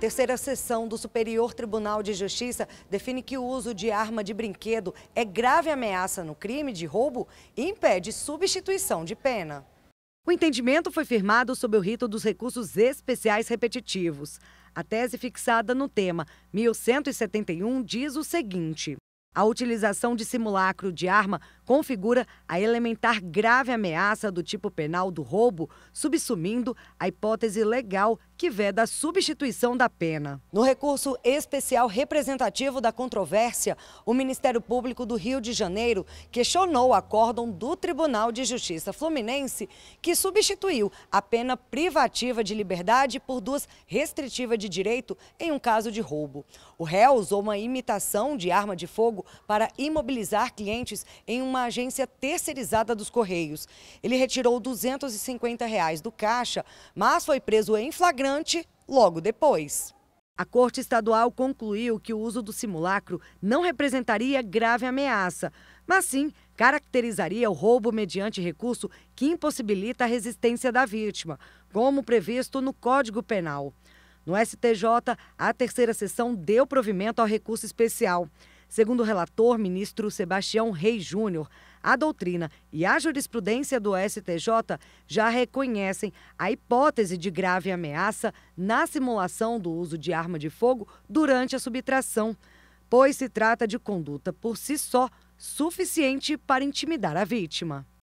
terceira sessão do Superior Tribunal de Justiça define que o uso de arma de brinquedo é grave ameaça no crime de roubo e impede substituição de pena. O entendimento foi firmado sob o rito dos recursos especiais repetitivos. A tese fixada no tema 1171 diz o seguinte: a utilização de simulacro de arma configura a elementar grave ameaça do tipo penal do roubo, subsumindo a hipótese legal que veda a substituição da pena. No recurso especial representativo da controvérsia, o Ministério Público do Rio de Janeiro questionou o acórdão do Tribunal de Justiça Fluminense, que substituiu a pena privativa de liberdade por duas restritiva de direito em um caso de roubo. O réu usou uma imitação de arma de fogo para imobilizar clientes em uma uma agência terceirizada dos Correios. Ele retirou 250 reais do caixa, mas foi preso em flagrante logo depois. A Corte Estadual concluiu que o uso do simulacro não representaria grave ameaça, mas sim caracterizaria o roubo mediante recurso que impossibilita a resistência da vítima, como previsto no Código Penal. No STJ, a terceira sessão deu provimento ao recurso especial. Segundo o relator, ministro Sebastião Rei Júnior, a doutrina e a jurisprudência do STJ já reconhecem a hipótese de grave ameaça na simulação do uso de arma de fogo durante a subtração, pois se trata de conduta por si só suficiente para intimidar a vítima.